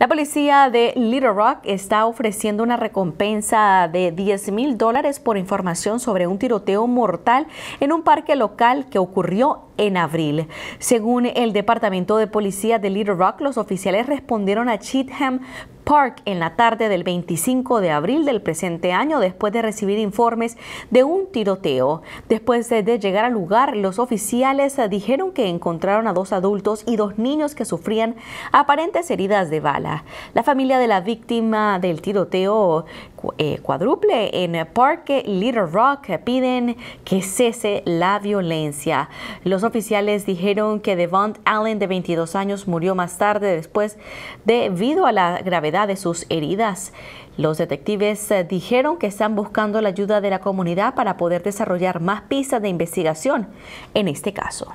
La policía de Little Rock está ofreciendo una recompensa de 10 mil dólares por información sobre un tiroteo mortal en un parque local que ocurrió en abril. Según el Departamento de Policía de Little Rock, los oficiales respondieron a Cheatham Park en la tarde del 25 de abril del presente año después de recibir informes de un tiroteo. Después de llegar al lugar, los oficiales eh, dijeron que encontraron a dos adultos y dos niños que sufrían aparentes heridas de bala. La familia de la víctima del tiroteo eh, cuádruple en Parque Little Rock eh, piden que cese la violencia. Los oficiales dijeron que Devon Allen, de 22 años, murió más tarde después debido a la gravedad de sus heridas. Los detectives eh, dijeron que están buscando la ayuda de la comunidad para poder desarrollar más pistas de investigación en este caso.